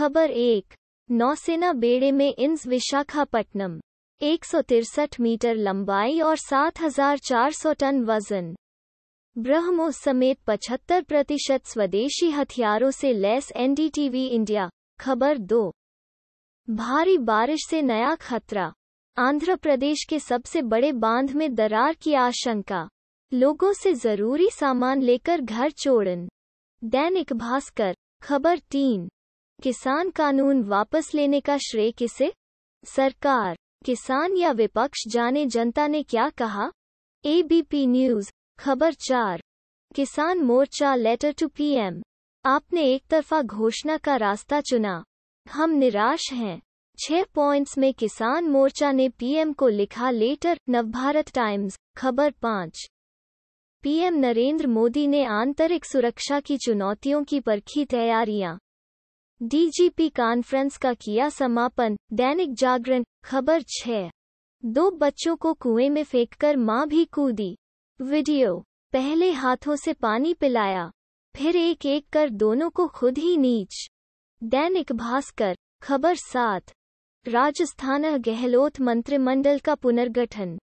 खबर एक नौसेना बेड़े में इंस विशाखापट्टनम एक मीटर लंबाई और 7,400 टन वजन ब्रह्मोस समेत 75 प्रतिशत स्वदेशी हथियारों से लैस एनडीटीवी इंडिया खबर दो भारी बारिश से नया खतरा आंध्र प्रदेश के सबसे बड़े बांध में दरार की आशंका लोगों से जरूरी सामान लेकर घर छोड़न दैनिक भास्कर खबर तीन किसान कानून वापस लेने का श्रेय किसे सरकार किसान या विपक्ष जाने जनता ने क्या कहा एबीपी न्यूज खबर चार किसान मोर्चा लेटर टू पीएम आपने एक तरफा घोषणा का रास्ता चुना हम निराश हैं छह पॉइंट्स में किसान मोर्चा ने पीएम को लिखा लेटर नवभारत टाइम्स खबर पाँच पीएम नरेंद्र मोदी ने आंतरिक सुरक्षा की चुनौतियों की परखी तैयारियां डीजीपी कॉन्फ्रेंस का किया समापन दैनिक जागरण खबर छह दो बच्चों को कुएं में फेंककर मां भी कूदी वीडियो पहले हाथों से पानी पिलाया फिर एक एक कर दोनों को खुद ही नीच दैनिक भास्कर खबर सात राजस्थान गहलोत मंत्रिमंडल का पुनर्गठन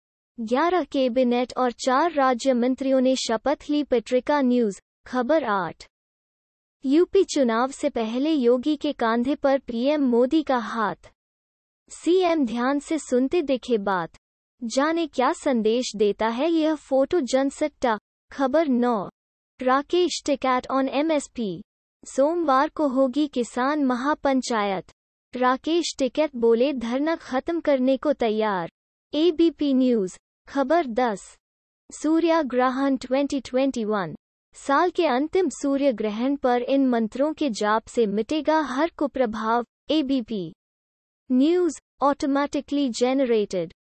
ग्यारह कैबिनेट और चार राज्य मंत्रियों ने शपथ ली पेट्रिका न्यूज खबर आठ यूपी चुनाव से पहले योगी के कांधे पर पीएम मोदी का हाथ सीएम ध्यान से सुनते दिखे बात जाने क्या संदेश देता है यह फोटो जनसट्टा खबर नौ राकेश टिकैट ऑन एमएसपी सोमवार को होगी किसान महापंचायत राकेश टिकैत बोले धरना खत्म करने को तैयार एबीपी न्यूज खबर 10 सूर्या ग्रहण 2021 साल के अंतिम सूर्य ग्रहण पर इन मंत्रों के जाप से मिटेगा हर कुप्रभाव एबीपी न्यूज ऑटोमेटिकली जेनरेटेड